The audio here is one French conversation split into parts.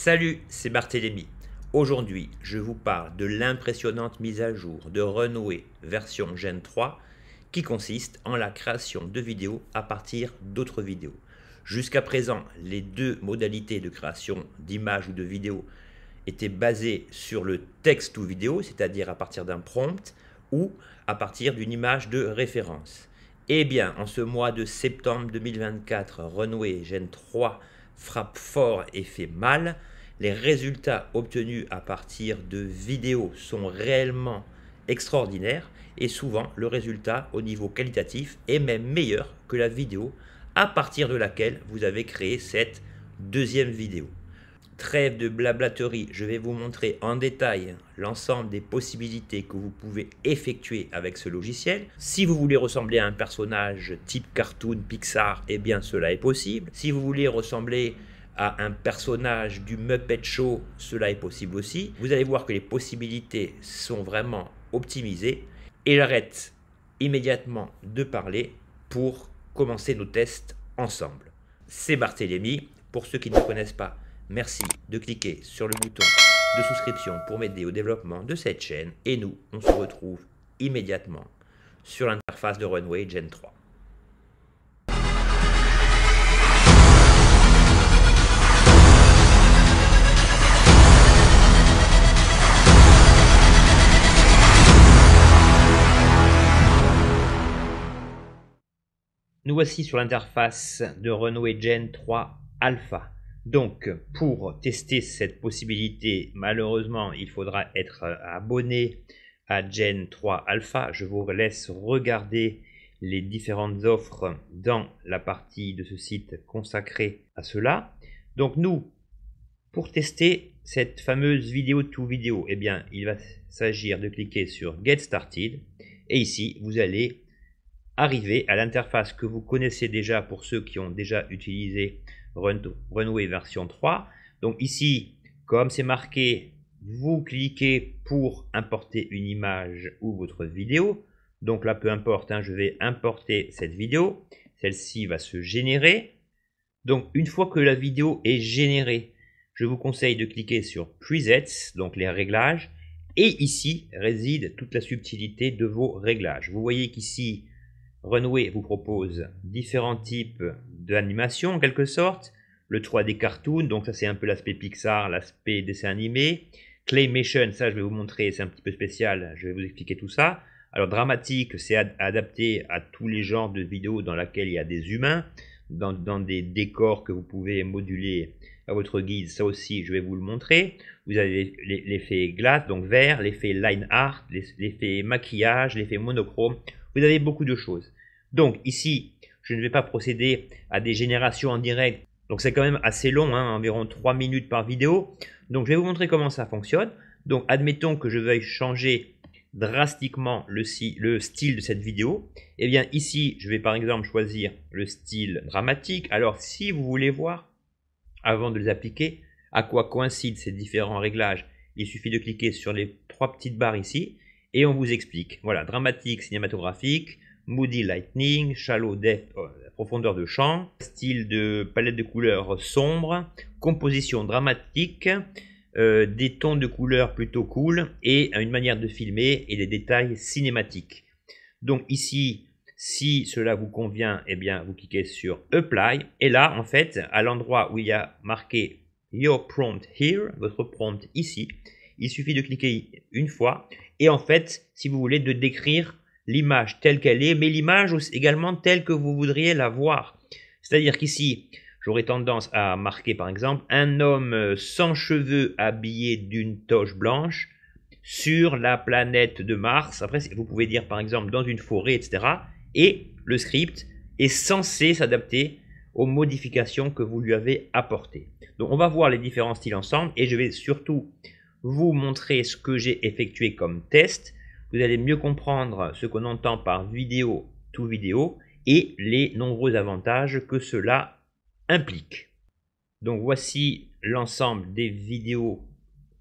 Salut, c'est Barthélémy. Aujourd'hui, je vous parle de l'impressionnante mise à jour de Runway version Gen 3 qui consiste en la création de vidéos à partir d'autres vidéos. Jusqu'à présent, les deux modalités de création d'images ou de vidéos étaient basées sur le texte ou vidéo, c'est-à-dire à partir d'un prompt ou à partir d'une image de référence. Eh bien, en ce mois de septembre 2024, Runway Gen 3 frappe fort et fait mal, les résultats obtenus à partir de vidéos sont réellement extraordinaires et souvent le résultat au niveau qualitatif est même meilleur que la vidéo à partir de laquelle vous avez créé cette deuxième vidéo. Trêve de blablaterie, je vais vous montrer en détail l'ensemble des possibilités que vous pouvez effectuer avec ce logiciel. Si vous voulez ressembler à un personnage type cartoon Pixar, eh bien cela est possible. Si vous voulez ressembler à un personnage du Muppet Show, cela est possible aussi. Vous allez voir que les possibilités sont vraiment optimisées. Et j'arrête immédiatement de parler pour commencer nos tests ensemble. C'est Barthélémy. Pour ceux qui ne connaissent pas, Merci de cliquer sur le bouton de souscription pour m'aider au développement de cette chaîne et nous, on se retrouve immédiatement sur l'interface de Runway Gen 3. Nous voici sur l'interface de Runway Gen 3 Alpha. Donc, pour tester cette possibilité, malheureusement, il faudra être euh, abonné à Gen 3 Alpha. Je vous laisse regarder les différentes offres dans la partie de ce site consacrée à cela. Donc nous, pour tester cette fameuse vidéo to vidéo, eh bien, il va s'agir de cliquer sur Get Started. Et ici, vous allez arriver à l'interface que vous connaissez déjà pour ceux qui ont déjà utilisé Runway version 3. Donc ici, comme c'est marqué, vous cliquez pour importer une image ou votre vidéo. Donc là, peu importe, hein, je vais importer cette vidéo. Celle-ci va se générer. Donc une fois que la vidéo est générée, je vous conseille de cliquer sur Presets, donc les réglages. Et ici réside toute la subtilité de vos réglages. Vous voyez qu'ici, Runway vous propose différents types animation en quelque sorte, le 3D cartoon, donc ça c'est un peu l'aspect Pixar, l'aspect dessin animé, Claymation, ça je vais vous montrer, c'est un petit peu spécial, je vais vous expliquer tout ça. Alors dramatique, c'est adapté à tous les genres de vidéos dans laquelle il y a des humains, dans, dans, des décors que vous pouvez moduler à votre guise, ça aussi je vais vous le montrer. Vous avez l'effet glace, donc vert, l'effet line art, l'effet maquillage, l'effet monochrome, vous avez beaucoup de choses. Donc ici, je ne vais pas procéder à des générations en direct. Donc c'est quand même assez long, hein, environ 3 minutes par vidéo. Donc je vais vous montrer comment ça fonctionne. Donc admettons que je veuille changer drastiquement le, style de cette vidéo. Et eh bien ici, je vais par exemple choisir le style dramatique. Alors si vous voulez voir, avant de les appliquer, à quoi coïncident ces différents réglages, il suffit de cliquer sur les trois petites barres ici et on vous explique. Voilà, dramatique, cinématographique, Moody Lightning, Shallow Depth, euh, profondeur de champ, style de palette de couleurs sombre, composition dramatique, euh, des tons de couleurs plutôt cool et une manière de filmer et des détails cinématiques. Donc ici, si cela vous convient, eh bien vous cliquez sur Apply et là en fait, à l'endroit où il y a marqué Your prompt here, votre prompt ici, il suffit de cliquer une fois et en fait, si vous voulez, de décrire l'image telle qu'elle est, mais l'image également telle que vous voudriez la voir. C'est-à-dire qu'ici, j'aurais tendance à marquer par exemple un homme euh, sans cheveux habillé d'une toche blanche sur la planète de Mars. Après, vous pouvez dire par exemple dans une forêt, etc. Et le script est censé s'adapter aux modifications que vous lui avez apportées. Donc on va voir les différents styles ensemble et je vais surtout vous montrer ce que j'ai effectué comme test vous allez mieux comprendre ce qu'on entend par vidéo to vidéo et les nombreux avantages que cela implique. Donc voici l'ensemble des vidéos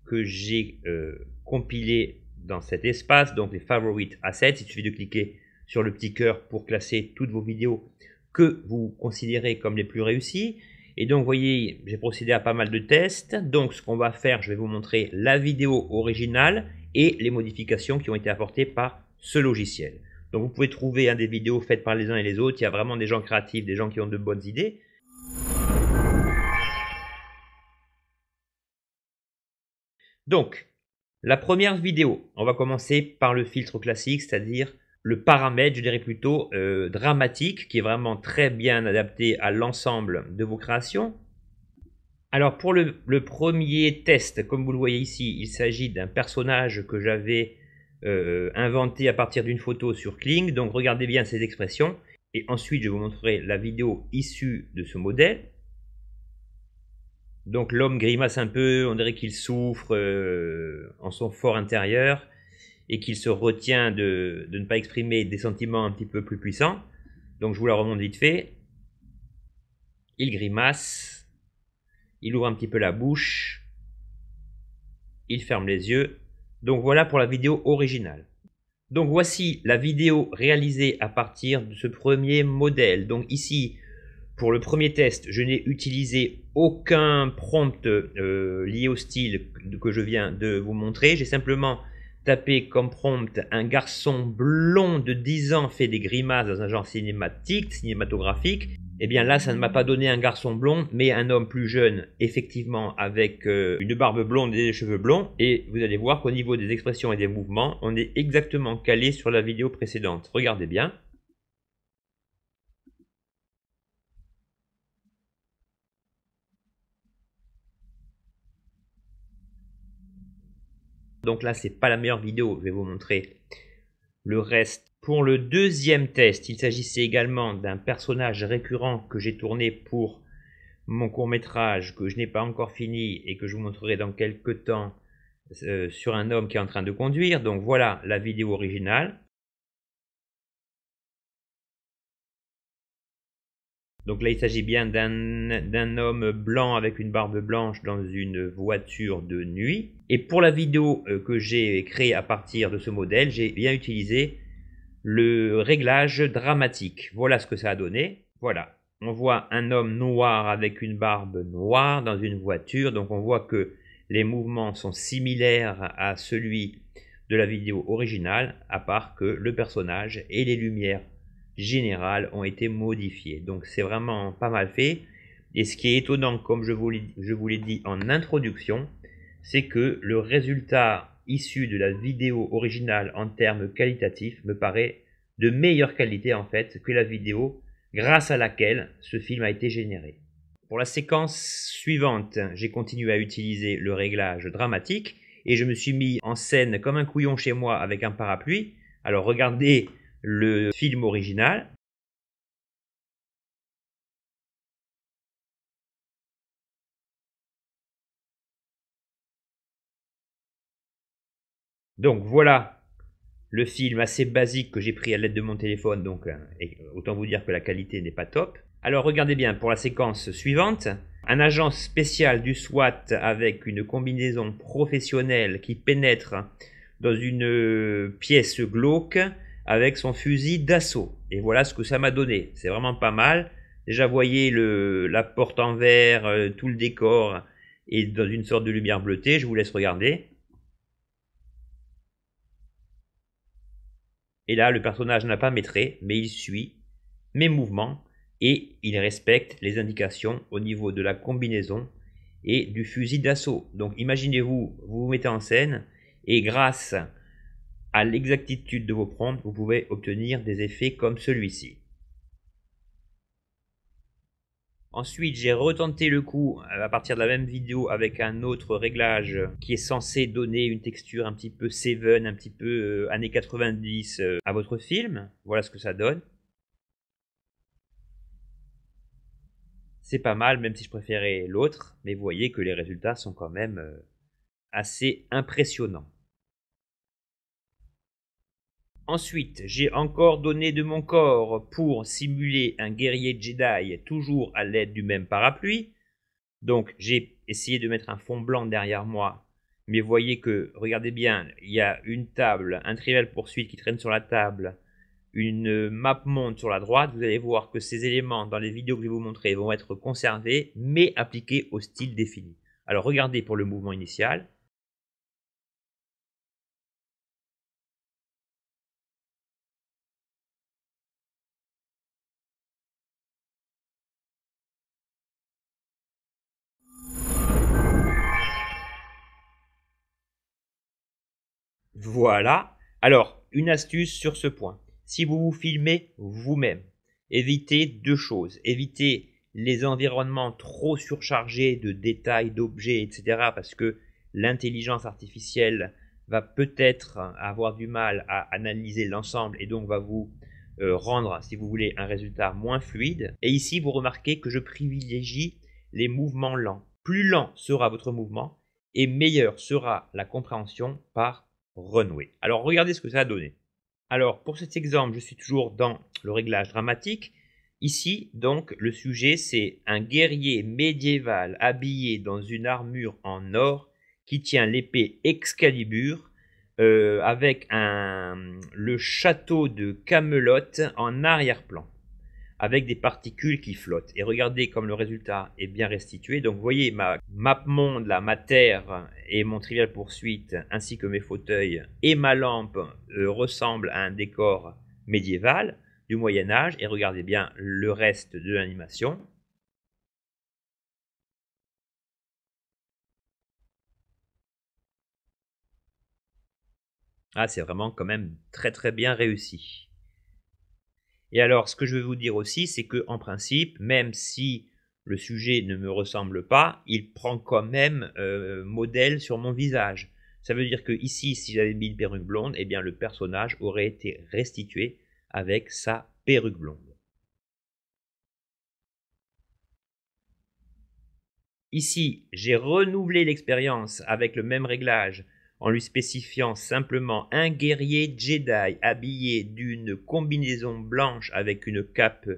que j'ai euh, compilées dans cet espace, donc les favorite assets. Il suffit de cliquer sur le petit cœur pour classer toutes vos vidéos que vous considérez comme les plus réussies. Et donc, vous voyez, j'ai procédé à pas mal de tests. Donc, ce qu'on va faire, je vais vous montrer la vidéo originale les modifications qui ont été apportées par ce logiciel. Donc vous pouvez trouver un hein, des vidéos faites par les uns et les autres. Il y a vraiment des gens créatifs, des gens qui ont de bonnes idées. Donc, la première vidéo, on va commencer par le filtre classique, c'est-à-dire le paramètre, je dirais plutôt euh, dramatique, qui est vraiment très bien adapté à l'ensemble de vos créations. Alors pour le, premier test, comme vous le voyez ici, il s'agit d'un personnage que j'avais euh, inventé à partir d'une photo sur Kling. Donc regardez bien ces expressions. Et ensuite, je vous montrerai la vidéo issue de ce modèle. Donc l'homme grimace un peu, on dirait qu'il souffre euh, en son fort intérieur et qu'il se retient de, de ne pas exprimer des sentiments un petit peu plus puissants. Donc je vous la remonte vite fait. Il grimace, il ouvre un petit peu la bouche. Il ferme les yeux. Donc voilà pour la vidéo originale. Donc voici la vidéo réalisée à partir de ce premier modèle. Donc ici, pour le premier test, je n'ai utilisé aucun prompt euh, lié au style que je viens de vous montrer. J'ai simplement tapé comme prompt un garçon blond de 10 ans fait des grimaces dans un genre cinématique, cinématographique. Eh bien là, ça ne m'a pas donné un garçon blond, mais un homme plus jeune, effectivement, avec euh, une barbe blonde et des cheveux blonds. Et vous allez voir qu'au niveau des expressions et des mouvements, on est exactement calé sur la vidéo précédente. Regardez bien. Donc là, c'est pas la meilleure vidéo, je vais vous montrer le reste pour le deuxième test, il s'agissait également d'un personnage récurrent que j'ai tourné pour mon court métrage que je n'ai pas encore fini et que je vous montrerai dans quelques temps euh, sur un homme qui est en train de conduire. Donc voilà la vidéo originale. Donc là, il s'agit bien d'un homme blanc avec une barbe blanche dans une voiture de nuit. Et pour la vidéo euh, que j'ai créée à partir de ce modèle, j'ai bien utilisé le réglage dramatique. Voilà ce que ça a donné. Voilà. On voit un homme noir avec une barbe noire dans une voiture. Donc on voit que les mouvements sont similaires à celui de la vidéo originale, à part que le personnage et les lumières générales ont été modifiés. Donc c'est vraiment pas mal fait. Et ce qui est étonnant, comme je vous l'ai dit en introduction, c'est que le résultat issu de la vidéo originale en termes qualitatifs me paraît de meilleure qualité en fait que la vidéo grâce à laquelle ce film a été généré. Pour la séquence suivante, j'ai continué à utiliser le réglage dramatique et je me suis mis en scène comme un couillon chez moi avec un parapluie. Alors regardez le film original Donc voilà le film assez basique que j'ai pris à l'aide de mon téléphone, donc euh, autant vous dire que la qualité n'est pas top. Alors regardez bien pour la séquence suivante. Un agent spécial du SWAT avec une combinaison professionnelle qui pénètre dans une euh, pièce glauque avec son fusil d'assaut. Et voilà ce que ça m'a donné. C'est vraiment pas mal. Déjà, voyez la porte en verre, euh, tout le décor et dans une sorte de lumière bleutée. Je vous laisse regarder. Et là, le personnage n'a pas mes traits, mais il suit mes mouvements et il respecte les indications au niveau de la combinaison et du fusil d'assaut. Donc imaginez-vous, vous vous mettez en scène et grâce à l'exactitude de vos prompts, vous pouvez obtenir des effets comme celui-ci. Ensuite, j'ai retenté le coup euh, à partir de la même vidéo avec un autre réglage qui est censé donner une texture un petit peu Seven, un petit peu euh, années 90 euh, à votre film. Voilà ce que ça donne. C'est pas mal, même si je préférais l'autre, mais vous voyez que les résultats sont quand même assez impressionnants. Ensuite, j'ai encore donné de mon corps pour simuler un guerrier Jedi toujours à l'aide du même parapluie. Donc j'ai essayé de mettre un fond blanc derrière moi. Mais voyez que, regardez bien, il y a une table, un trivial poursuite qui traîne sur la table, une map monte sur la droite. Vous allez voir que ces éléments dans les vidéos que je vais vous montrer vont être conservés, mais appliqués au style défini. Alors regardez pour le mouvement initial. Voilà. Alors, une astuce sur ce point. Si vous vous filmez vous-même, évitez deux choses. Évitez les environnements trop surchargés de détails, d'objets, etc. Parce que l'intelligence artificielle va peut-être avoir du mal à analyser l'ensemble et donc va vous euh, rendre, si vous voulez, un résultat moins fluide. Et ici, vous remarquez que je privilégie les mouvements lents. Plus lent sera votre mouvement et meilleure sera la compréhension par alors regardez ce que ça a donné. Alors pour cet exemple, je suis toujours dans le réglage dramatique. Ici, donc, le sujet, c'est un guerrier médiéval habillé dans une armure en or qui tient l'épée Excalibur euh, avec un, le château de Camelot en arrière-plan avec des particules qui flottent. Et regardez comme le résultat est bien restitué. Donc vous voyez ma map monde, ma terre et mon trivial poursuite, ainsi que mes fauteuils et ma lampe euh, ressemblent à un décor médiéval du Moyen Âge. Et regardez bien le reste de l'animation. Ah, c'est vraiment quand même très très bien réussi. Et alors, ce que je veux vous dire aussi, c'est que en principe, même si le sujet ne me ressemble pas, il prend quand même euh, modèle sur mon visage. Ça veut dire que ici, si j'avais mis une perruque blonde, eh bien le personnage aurait été restitué avec sa perruque blonde. Ici, j'ai renouvelé l'expérience avec le même réglage en lui spécifiant simplement un guerrier Jedi habillé d'une combinaison blanche avec une cape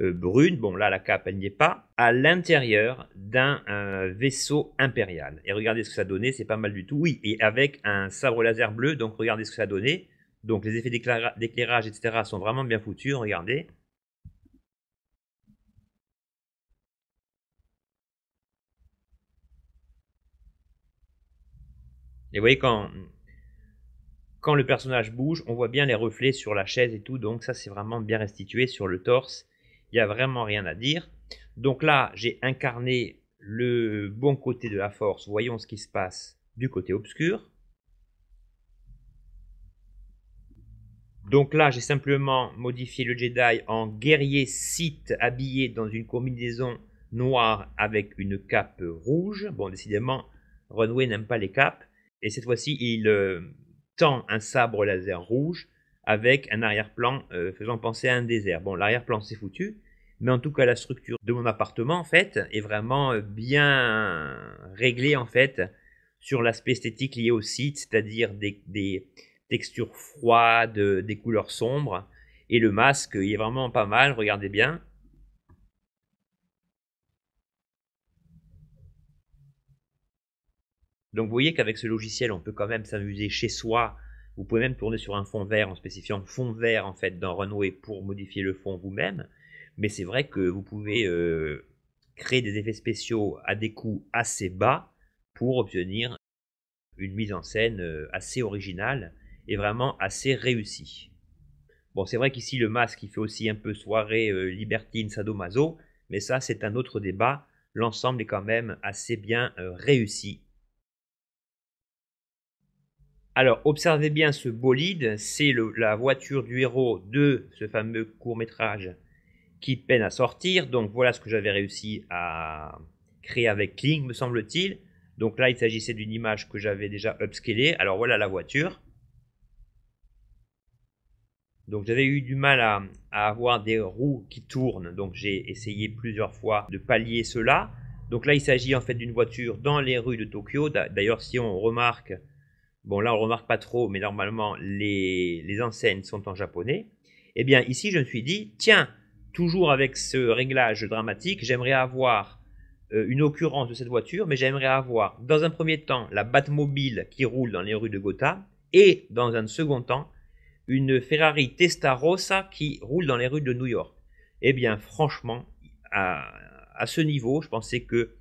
euh, brune, bon là la cape elle n'y est pas, à l'intérieur d'un euh, vaisseau impérial. Et regardez ce que ça donnait, c'est pas mal du tout. Oui, et avec un sabre laser bleu, donc regardez ce que ça donnait. Donc les effets d'éclairage, etc. sont vraiment bien foutus, regardez. Et vous voyez, quand, quand le personnage bouge, on voit bien les reflets sur la chaise et tout. Donc ça, c'est vraiment bien restitué sur le torse. Il n'y a vraiment rien à dire. Donc là, j'ai incarné le bon côté de la force. Voyons ce qui se passe du côté obscur. Donc là, j'ai simplement modifié le Jedi en guerrier Sith habillé dans une combinaison noire avec une cape rouge. Bon, décidément, Runway n'aime pas les capes. Et cette fois-ci, il euh, tend un sabre laser rouge avec un arrière-plan euh, faisant penser à un désert. Bon, l'arrière-plan, c'est foutu. Mais en tout cas, la structure de mon appartement, en fait, est vraiment euh, bien réglée, en fait, sur l'aspect esthétique lié au site, c'est-à-dire des, des, textures froides, des couleurs sombres. Et le masque, il est vraiment pas mal, regardez bien. Donc vous voyez qu'avec ce logiciel, on peut quand même s'amuser chez soi. Vous pouvez même tourner sur un fond vert en spécifiant fond vert en fait dans Runway pour modifier le fond vous-même. Mais c'est vrai que vous pouvez euh, créer des effets spéciaux à des coûts assez bas pour obtenir une mise en scène euh, assez originale et vraiment assez réussie. Bon, c'est vrai qu'ici le masque il fait aussi un peu soirée euh, libertine sadomaso, mais ça c'est un autre débat. L'ensemble est quand même assez bien réussi alors, observez bien ce bolide, c'est la voiture du héros de ce fameux court-métrage qui peine à sortir. Donc, voilà ce que j'avais réussi à créer avec Kling, me semble-t-il. Donc là, il s'agissait d'une image que j'avais déjà upscalée. Alors, voilà la voiture. Donc j'avais eu du mal à, à, avoir des roues qui tournent, donc j'ai essayé plusieurs fois de pallier cela. Donc là, il s'agit en fait d'une voiture dans les rues de Tokyo. D'ailleurs, si on remarque bon là on remarque pas trop, mais normalement les, enseignes sont en japonais, eh bien ici je me suis dit, tiens, toujours avec ce réglage dramatique, j'aimerais avoir euh, une occurrence de cette voiture, mais j'aimerais avoir dans un premier temps la Batmobile qui roule dans les rues de Gotha, et dans un second temps, une Ferrari Testarossa qui roule dans les rues de New York. Eh bien franchement, à, à ce niveau, je pensais que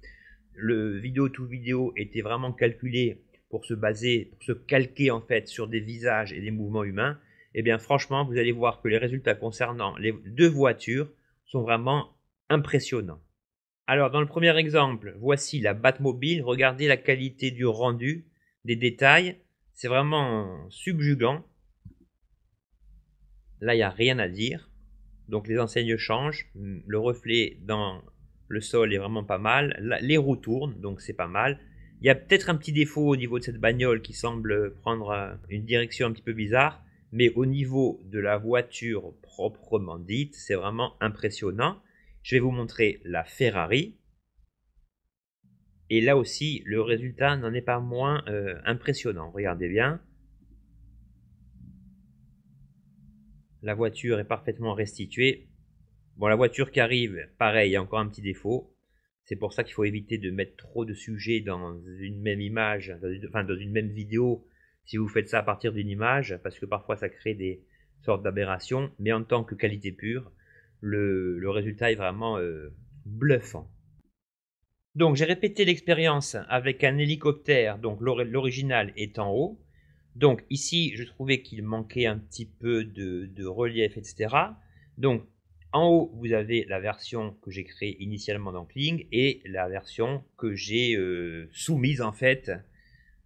le vidéo tout vidéo était vraiment calculé pour se baser, pour se calquer en fait sur des visages et des mouvements humains, eh bien franchement, vous allez voir que les résultats concernant les deux voitures sont vraiment impressionnants. Alors dans le premier exemple, voici la Batmobile, regardez la qualité du rendu, des détails, c'est vraiment subjugant. Là, il n'y a rien à dire. Donc les enseignes changent, le reflet dans le sol est vraiment pas mal, les roues tournent, donc c'est pas mal. Il y a peut-être un petit défaut au niveau de cette bagnole qui semble prendre euh, une direction un petit peu bizarre, mais au niveau de la voiture proprement dite, c'est vraiment impressionnant. Je vais vous montrer la Ferrari. Et là aussi, le résultat n'en est pas moins euh, impressionnant. Regardez bien. La voiture est parfaitement restituée. Bon, la voiture qui arrive, pareil, il y a encore un petit défaut. C'est pour ça qu'il faut éviter de mettre trop de sujets dans une même image, dans une, enfin dans une même vidéo, si vous faites ça à partir d'une image, parce que parfois ça crée des sortes d'aberrations, mais en tant que qualité pure, le, résultat est vraiment euh, bluffant. Donc j'ai répété l'expérience avec un hélicoptère, donc l'original est en haut. Donc ici, je trouvais qu'il manquait un petit peu de, de relief, etc. Donc en haut, vous avez la version que j'ai créée initialement dans Kling et la version que j'ai euh, soumise en fait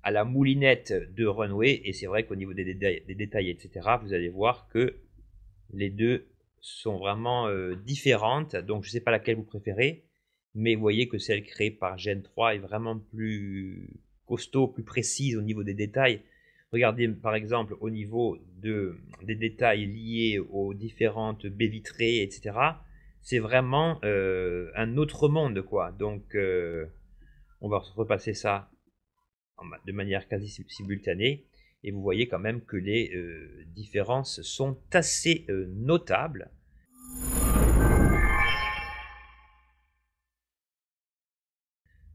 à la moulinette de Runway. Et c'est vrai qu'au niveau des, détails, etc., vous allez voir que les deux sont vraiment euh, différentes. Donc je ne sais pas laquelle vous préférez, mais vous voyez que celle créée par Gen 3 est vraiment plus costaud, plus précise au niveau des détails. Regardez par exemple au niveau de, des détails liés aux différentes baies vitrées, etc. C'est vraiment euh, un autre monde, quoi. Donc, euh, on va repasser ça de manière quasi simultanée. Et vous voyez quand même que les euh, différences sont assez notables.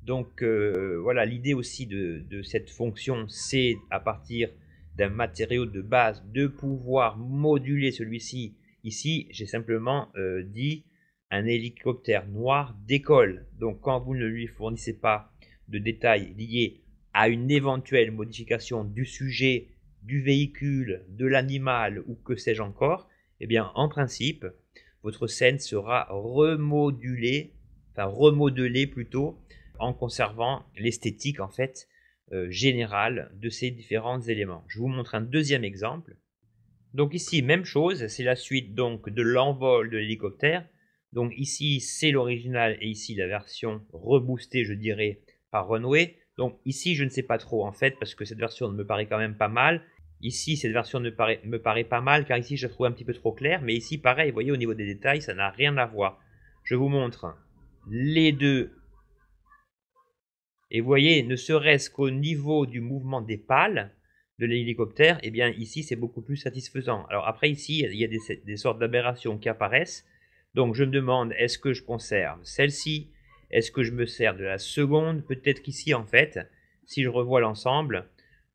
Donc euh, voilà, l'idée aussi de, cette fonction, c'est à partir d'un matériau de base de pouvoir moduler celui-ci. Ici, j'ai simplement euh, dit un hélicoptère noir décolle. Donc quand vous ne lui fournissez pas de détails liés à une éventuelle modification du sujet, du véhicule, de l'animal ou que sais-je encore, eh bien en principe, votre scène sera remodulée, enfin remodelée plutôt, en conservant l'esthétique en fait euh, générale de ces différents éléments. Je vous montre un deuxième exemple. Donc ici, même chose, c'est la suite donc de l'envol de l'hélicoptère. Donc ici, c'est l'original et ici la version reboostée, je dirais, par Runway. Donc ici, je ne sais pas trop en fait, parce que cette version me paraît quand même pas mal. Ici, cette version me paraît, me paraît pas mal, car ici, je la trouve un petit peu trop claire. Mais ici, pareil, vous voyez, au niveau des détails, ça n'a rien à voir. Je vous montre les deux et vous voyez, ne serait-ce qu'au niveau du mouvement des pales de l'hélicoptère, eh bien ici c'est beaucoup plus satisfaisant. Alors après ici, il y a des, sortes d'aberrations qui apparaissent. Donc je me demande, est-ce que je conserve celle-ci Est-ce que je me sers de la seconde Peut-être qu'ici en fait, si je revois l'ensemble,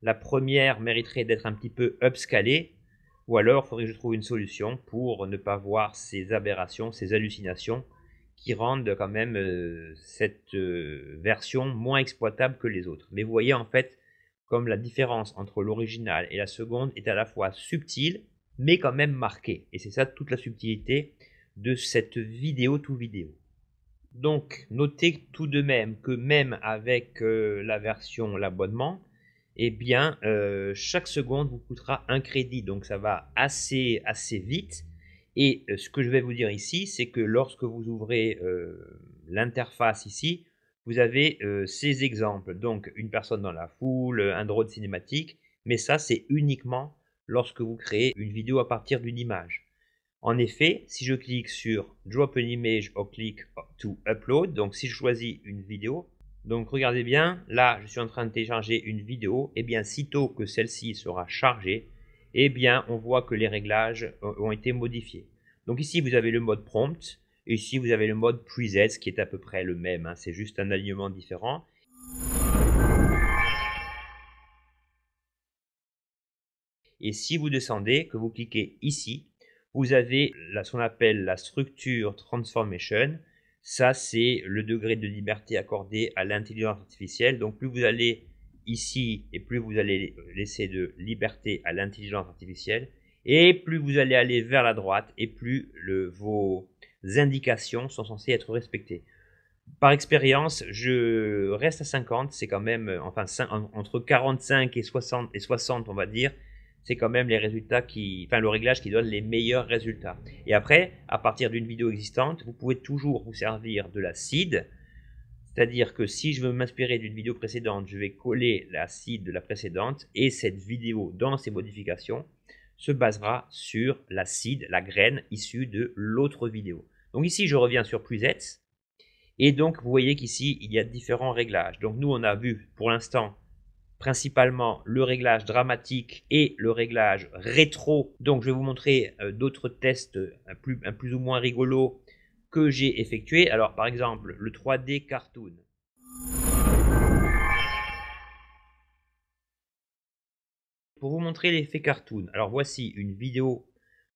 la première mériterait d'être un petit peu upscalée. Ou alors, il faudrait que je trouve une solution pour ne pas voir ces aberrations, ces hallucinations qui rendent quand même euh, cette euh, version moins exploitable que les autres. Mais vous voyez en fait comme la différence entre l'original et la seconde est à la fois subtile mais quand même marquée. Et c'est ça toute la subtilité de cette vidéo tout vidéo. Donc notez tout de même que même avec euh, la version l'abonnement, eh bien chaque seconde vous coûtera un crédit. Donc ça va assez assez vite et euh, ce que je vais vous dire ici, c'est que lorsque vous ouvrez euh, l'interface ici, vous avez euh, ces exemples. Donc une personne dans la foule, un drone cinématique, mais ça c'est uniquement lorsque vous créez une vidéo à partir d'une image. En effet, si je clique sur Drop an image ou click to upload, donc si je choisis une vidéo, donc regardez bien, là je suis en train de télécharger une vidéo, et eh bien sitôt que celle-ci sera chargée, eh bien, on voit que les réglages euh, ont été modifiés. Donc ici, vous avez le mode prompt. Et ici, vous avez le mode preset qui est à peu près le même. Hein. C'est juste un alignement différent. Et si vous descendez, que vous cliquez ici, vous avez ce qu'on appelle la structure transformation. Ça, c'est le degré de liberté accordé à l'intelligence artificielle. Donc, plus vous allez ici, et plus vous allez laisser de liberté à l'intelligence artificielle, et plus vous allez aller vers la droite, et plus vos indications sont censées être respectées. Par expérience, je reste à 50, c'est quand même, euh, enfin, entre 45 et 60, et 60, on va dire, c'est quand même les résultats qui, enfin le réglage qui donne les meilleurs résultats. Et après, à partir d'une vidéo existante, vous pouvez toujours vous servir de la seed c'est-à-dire que si je veux m'inspirer d'une vidéo précédente, je vais coller la de la précédente et cette vidéo dans ses modifications se basera sur la la graine issue de l'autre vidéo. Donc ici, je reviens sur Pluset et donc vous voyez qu'ici, il y a différents réglages. Donc nous, on a vu pour l'instant principalement le réglage dramatique et le réglage rétro. Donc je vais vous montrer euh, d'autres tests euh, un plus, un plus, ou moins rigolo que j'ai effectué, Alors par exemple, le 3D cartoon. Pour vous montrer l'effet cartoon, alors voici une vidéo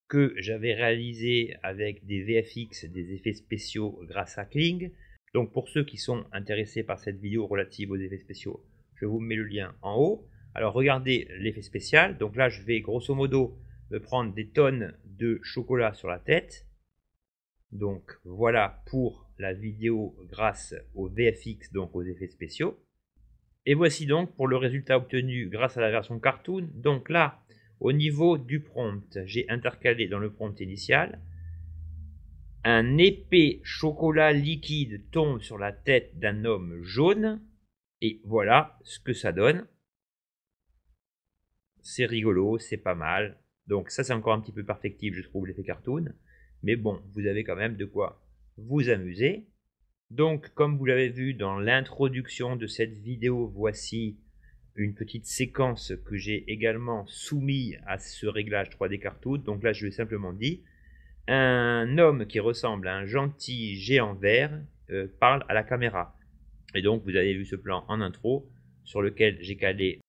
que j'avais réalisée avec des VFX, des effets spéciaux grâce à Kling. Donc pour ceux qui sont intéressés par cette vidéo relative aux effets spéciaux, je vous mets le lien en haut. Alors regardez l'effet spécial. Donc là, je vais grosso modo me prendre des tonnes de chocolat sur la tête. Donc voilà pour la vidéo grâce au VFX, donc aux effets spéciaux. Et voici donc pour le résultat obtenu grâce à la version cartoon. Donc là, au niveau du prompt, j'ai intercalé dans le prompt initial. Un épais chocolat liquide tombe sur la tête d'un homme jaune. Et voilà ce que ça donne. C'est rigolo, c'est pas mal. Donc ça c'est encore un petit peu perfectif, je trouve, l'effet cartoon. Mais bon, vous avez quand même de quoi vous amuser. Donc, comme vous l'avez vu dans l'introduction de cette vidéo, voici une petite séquence que j'ai également soumise à ce réglage 3D Cartoon. Donc là, je lui simplement dit, un homme qui ressemble à un gentil géant vert euh, parle à la caméra. Et donc, vous avez vu ce plan en intro sur lequel j'ai calé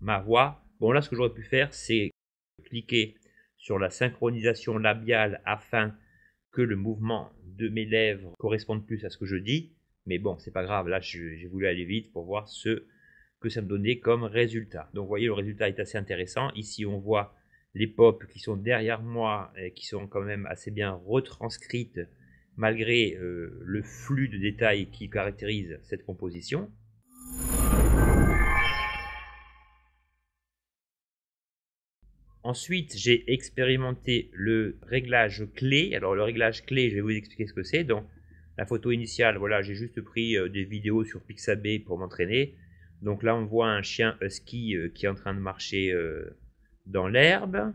ma voix. Bon, là, ce que j'aurais pu faire, c'est cliquer sur la synchronisation labiale afin que le mouvement de mes lèvres corresponde plus à ce que je dis. Mais bon, c'est pas grave, là j'ai voulu aller vite pour voir ce que ça me donnait comme résultat. Donc vous voyez, le résultat est assez intéressant. Ici, on voit les pop qui sont derrière moi, et qui sont quand même assez bien retranscrites malgré euh, le flux de détails qui caractérise cette composition. Ensuite, j'ai expérimenté le réglage clé. Alors le réglage clé, je vais vous expliquer ce que c'est. Donc, la photo initiale, voilà, j'ai juste pris euh, des vidéos sur Pixabay pour m'entraîner. Donc là, on voit un chien husky euh, qui est en train de marcher euh, dans l'herbe,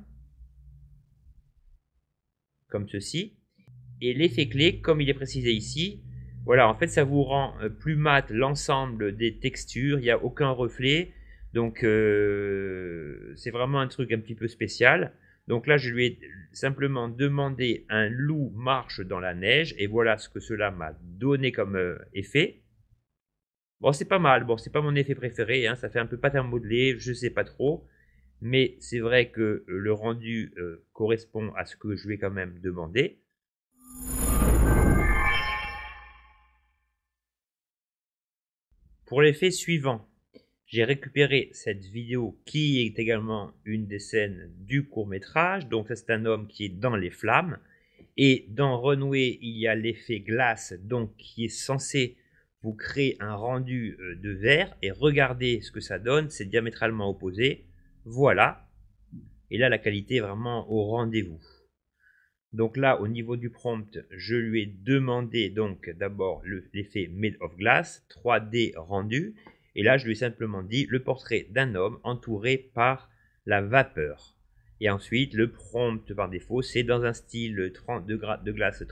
comme ceci. Et l'effet clé, comme il est précisé ici, voilà, en fait, ça vous rend plus mat l'ensemble des textures, il n'y a aucun reflet. Donc euh, c'est vraiment un truc un petit peu spécial. Donc là, je lui ai simplement demandé un loup marche dans la neige et voilà ce que cela m'a donné comme euh, effet. Bon, c'est pas mal. Bon, c'est pas mon effet préféré. Hein. Ça fait un peu pattern modelé, je sais pas trop. Mais c'est vrai que le rendu euh, correspond à ce que je lui ai quand même demandé. Pour l'effet suivant, j'ai récupéré cette vidéo qui est également une des scènes du court métrage. Donc c'est un homme qui est dans les flammes. Et dans Runway, il y a l'effet glace, donc qui est censé vous créer un rendu euh, de verre. Et regardez ce que ça donne, c'est diamétralement opposé. Voilà. Et là, la qualité est vraiment au rendez-vous. Donc là, au niveau du prompt, je lui ai demandé donc d'abord l'effet Made of Glass, 3D rendu, et là, je lui ai simplement dit le portrait d'un homme entouré par la vapeur. Et ensuite, le prompt par défaut, c'est dans un style de, glace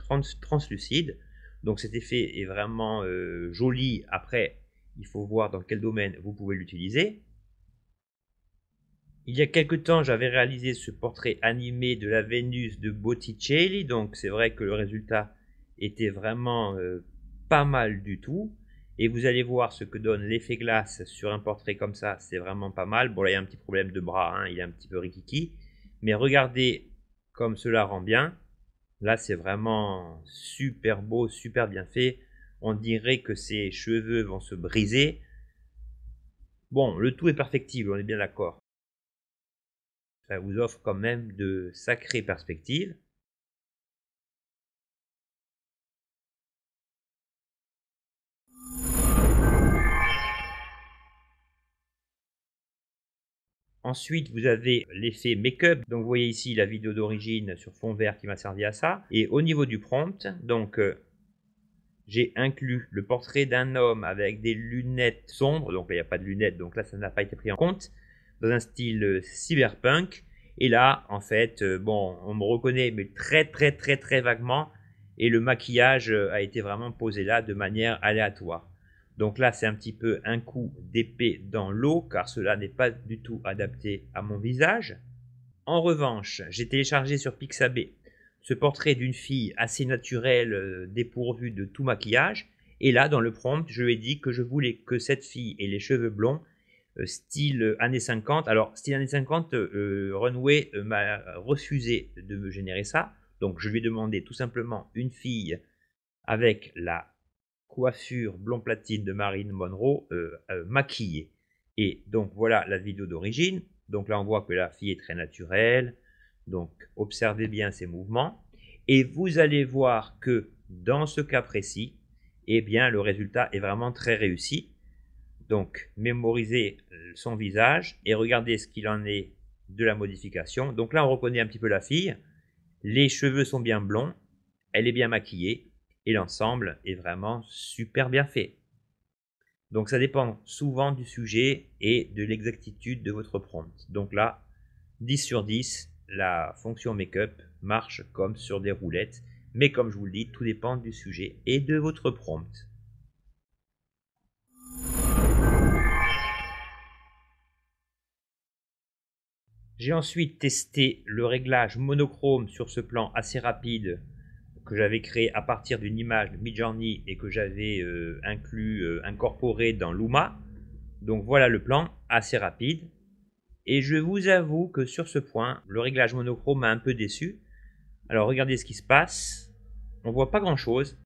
translucide. Donc cet effet est vraiment euh, joli. Après, il faut voir dans quel domaine vous pouvez l'utiliser. Il y a quelque temps, j'avais réalisé ce portrait animé de la Vénus de Botticelli, donc c'est vrai que le résultat était vraiment euh, pas mal du tout. Et vous allez voir ce que donne l'effet glace sur un portrait comme ça, c'est vraiment pas mal. Bon là il y a un petit problème de bras, hein, il est un petit peu rikiki. Mais regardez comme cela rend bien. Là c'est vraiment super beau, super bien fait. On dirait que ses cheveux vont se briser. Bon, le tout est perfectible, on est bien d'accord. Ça vous offre quand même de sacrées perspectives. Ensuite, vous avez l'effet make-up. Donc, vous voyez ici la vidéo d'origine sur fond vert qui m'a servi à ça. Et au niveau du prompt, donc, euh, j'ai inclus le portrait d'un homme avec des lunettes sombres. Donc, il n'y a pas de lunettes. Donc, là, ça n'a pas été pris en compte. Dans un style euh, cyberpunk. Et là, en fait, euh, bon, on me reconnaît, mais très, très, très, très vaguement. Et le maquillage a été vraiment posé là de manière aléatoire. Donc là, c'est un petit peu un coup d'épée dans l'eau, car cela n'est pas du tout adapté à mon visage. En revanche, j'ai téléchargé sur Pixabay ce portrait d'une fille assez naturelle, euh, dépourvue de tout maquillage. Et là, dans le prompt, je lui ai dit que je voulais que cette fille ait les cheveux blonds, euh, style années 50. Alors, style années 50, euh, Runway m'a refusé de me générer ça. Donc, je lui ai demandé tout simplement une fille avec la coiffure blond platine de Marine Monroe euh, euh, maquillée. Et donc voilà la vidéo d'origine. Donc là on voit que la fille est très naturelle. Donc observez bien ses mouvements. Et vous allez voir que dans ce cas précis, eh bien le résultat est vraiment très réussi. Donc mémorisez euh, son visage et regardez ce qu'il en est de la modification. Donc là on reconnaît un petit peu la fille. Les cheveux sont bien blonds. Elle est bien maquillée et l'ensemble est vraiment super bien fait. Donc ça dépend souvent du sujet et de l'exactitude de votre prompt. Donc là, 10 sur 10, la fonction makeup marche comme sur des roulettes, mais comme je vous le dis, tout dépend du sujet et de votre prompt. J'ai ensuite testé le réglage monochrome sur ce plan assez rapide que j'avais créé à partir d'une image de Midjourney et que j'avais euh, inclus, euh, incorporé dans Luma. Donc voilà le plan, assez rapide. Et je vous avoue que sur ce point, le réglage monochrome m'a un peu déçu. Alors regardez ce qui se passe. On voit pas grand chose.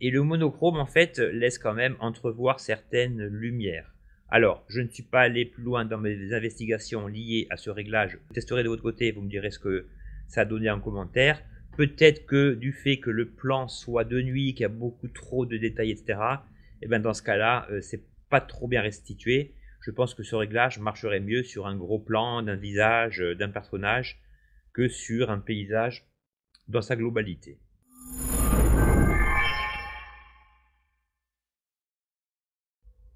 Et le monochrome en fait laisse quand même entrevoir certaines lumières. Alors, je ne suis pas allé plus loin dans mes investigations liées à ce réglage. Vous testerez de votre côté, vous me direz ce que, ça a donné en commentaire. Peut-être que du fait que le plan soit de nuit, qu'il y a beaucoup trop de détails, etc., Eh bien dans ce cas-là, euh, c'est pas trop bien restitué. Je pense que ce réglage marcherait mieux sur un gros plan d'un visage, euh, d'un personnage, que sur un paysage dans sa globalité.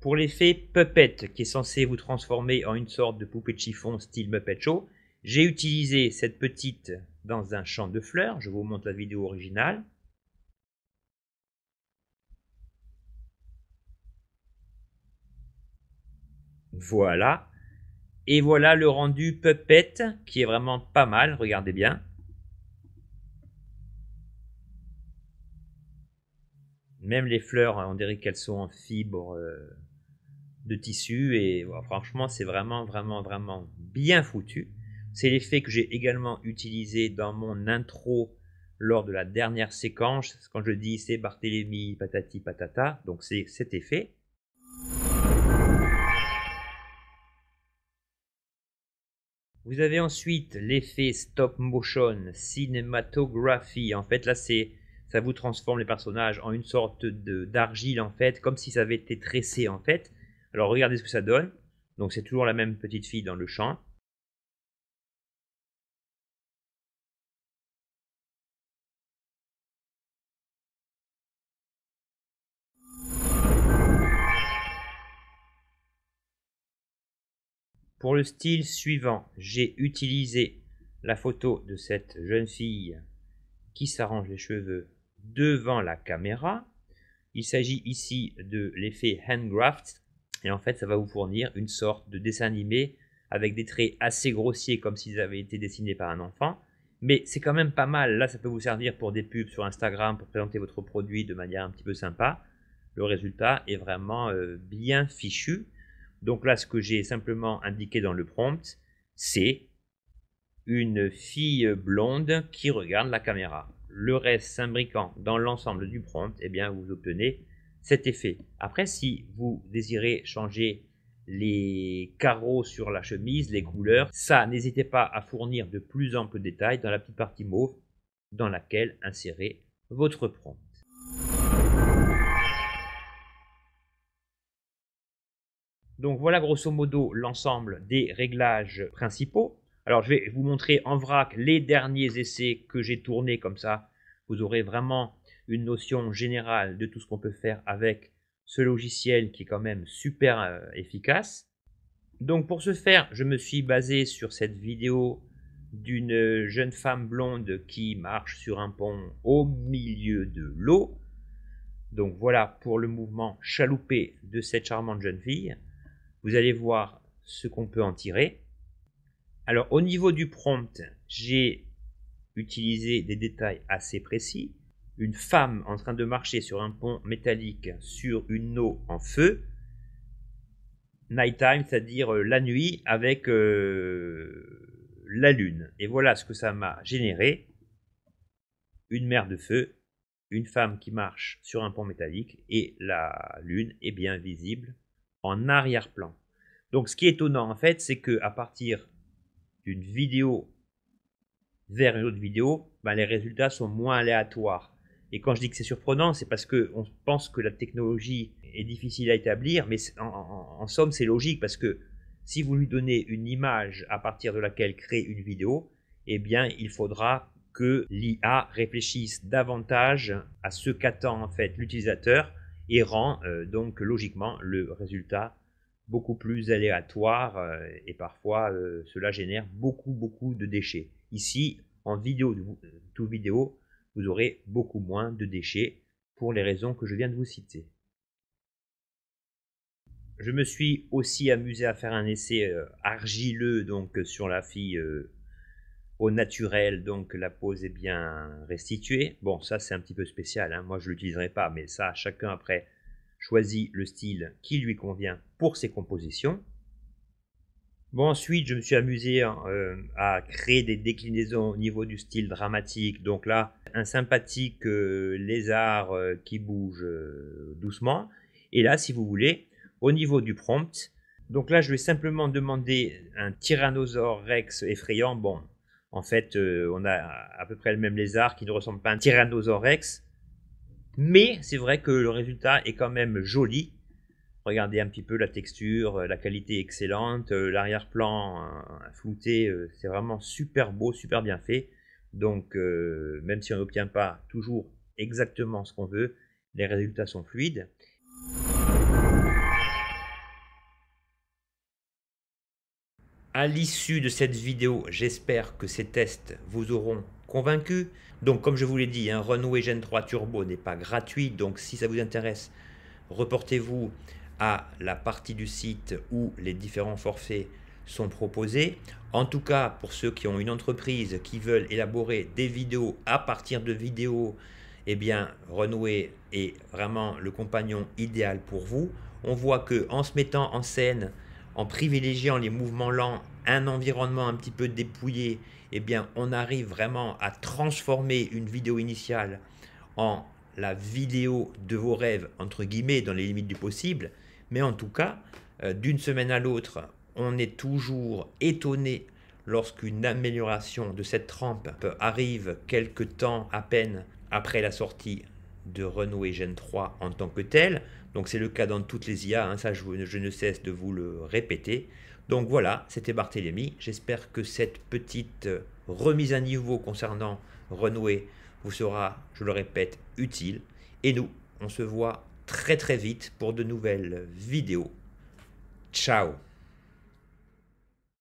Pour l'effet Puppet, qui est censé vous transformer en une sorte de poupée de chiffon style Muppet Show, j'ai utilisé cette petite dans un champ de fleurs. Je vous montre la vidéo originale. Voilà. Et voilà le rendu Puppet qui est vraiment pas mal. Regardez bien. Même les fleurs, on dirait qu'elles sont en fibre euh, de tissu. Et franchement, c'est vraiment, vraiment, vraiment bien foutu. C'est l'effet que j'ai également utilisé dans mon intro lors de la dernière séquence, quand je dis c'est Barthélemy, patati patata, donc c'est cet effet. Vous avez ensuite l'effet stop motion, cinématographie. En fait, là, c'est ça vous transforme les personnages en une sorte de d'argile, en fait, comme si ça avait été tressé, en fait. Alors, regardez ce que ça donne. Donc, c'est toujours la même petite fille dans le champ. Pour le style suivant, j'ai utilisé la photo de cette jeune fille qui s'arrange les cheveux devant la caméra. Il s'agit ici de l'effet handcraft et en fait ça va vous fournir une sorte de dessin animé avec des traits assez grossiers comme s'ils avaient été dessinés par un enfant. Mais c'est quand même pas mal, là ça peut vous servir pour des pubs sur Instagram, pour présenter votre produit de manière un petit peu sympa. Le résultat est vraiment euh, bien fichu. Donc là, ce que j'ai simplement indiqué dans le prompt, c'est une fille blonde qui regarde la caméra. Le reste s'imbriquant dans l'ensemble du prompt, et eh bien, vous obtenez cet effet. Après, si vous désirez changer les carreaux sur la chemise, les couleurs, ça, n'hésitez pas à fournir de plus amples détails dans la petite partie mauve dans laquelle insérer votre prompt. Donc voilà grosso modo l'ensemble des réglages principaux. Alors je vais vous montrer en vrac les derniers essais que j'ai tournés comme ça. Vous aurez vraiment une notion générale de tout ce qu'on peut faire avec ce logiciel qui est quand même super euh, efficace. Donc pour ce faire, je me suis basé sur cette vidéo d'une jeune femme blonde qui marche sur un pont au milieu de l'eau. Donc voilà pour le mouvement chaloupé de cette charmante jeune fille. Vous allez voir ce qu'on peut en tirer. Alors au niveau du prompt, j'ai utilisé des détails assez précis. Une femme en train de marcher sur un pont métallique sur une eau en feu. night time c'est-à-dire euh, la nuit avec euh, la lune. Et voilà ce que ça m'a généré. Une mer de feu, une femme qui marche sur un pont métallique et la lune est bien visible en arrière-plan. Donc ce qui est étonnant en fait, c'est que à partir d'une vidéo vers une autre vidéo, ben, les résultats sont moins aléatoires. Et quand je dis que c'est surprenant, c'est parce que qu'on pense que la technologie est difficile à établir, mais en, somme, c'est logique parce que si vous lui donnez une image à partir de laquelle créer une vidéo, eh bien, il faudra que l'IA réfléchisse davantage à ce qu'attend en fait l'utilisateur et rend euh, donc logiquement le résultat beaucoup plus aléatoire euh, et parfois euh, cela génère beaucoup beaucoup de déchets. Ici, en vidéo tout vidéo, vous aurez beaucoup moins de déchets pour les raisons que je viens de vous citer. Je me suis aussi amusé à faire un essai argileux donc sur la fille au naturel, donc la pose est bien restituée. Bon, ça c'est un petit peu spécial, hein. moi je l'utiliserai pas, mais ça chacun après choisit le style qui lui convient pour ses compositions. Bon, ensuite je me suis amusé euh, à créer des déclinaisons au niveau du style dramatique. Donc là, un sympathique euh, lézard euh, qui bouge doucement. Et là, si vous voulez, au niveau du prompt, donc là, je vais simplement demander un tyrannosaure rex effrayant. Bon, en fait, euh, on a à peu près le même lézard qui ne ressemble pas à un Tyrannosaurus rex. Mais c'est vrai que le résultat est quand même joli. Regardez un petit peu la texture, euh, la qualité excellente, euh, l'arrière-plan flouté, c'est vraiment super beau, super bien fait. Donc même si on n'obtient pas toujours exactement ce qu'on veut, les résultats sont fluides. À l'issue de cette vidéo, j'espère que ces tests vous auront convaincu. Donc comme je vous l'ai dit, un Gen 3 Turbo n'est pas gratuit, donc si ça vous intéresse, reportez-vous à la partie du site où les différents forfaits sont proposés. En tout cas, pour ceux qui ont une entreprise qui veulent élaborer des vidéos à partir de vidéos, eh bien, Runway est vraiment le compagnon idéal pour vous. On voit que en se mettant en scène, en privilégiant les mouvements lents, un environnement un petit peu dépouillé, eh bien, on arrive vraiment à transformer une vidéo initiale en la vidéo de vos rêves, entre guillemets, dans les limites du possible. Mais en tout cas, euh, d'une semaine à l'autre, on est toujours étonné lorsqu'une amélioration de cette trempe arrive quelques temps à peine après la sortie de Renault et Gen 3 en tant que tel. Donc c'est le cas dans toutes les IA, hein, ça je, ne cesse de vous le répéter. Donc voilà, c'était Barthélémy. J'espère que cette petite euh, remise à niveau concernant renouer vous sera, je le répète, utile. Et nous, on se voit très très vite pour de nouvelles vidéos. Ciao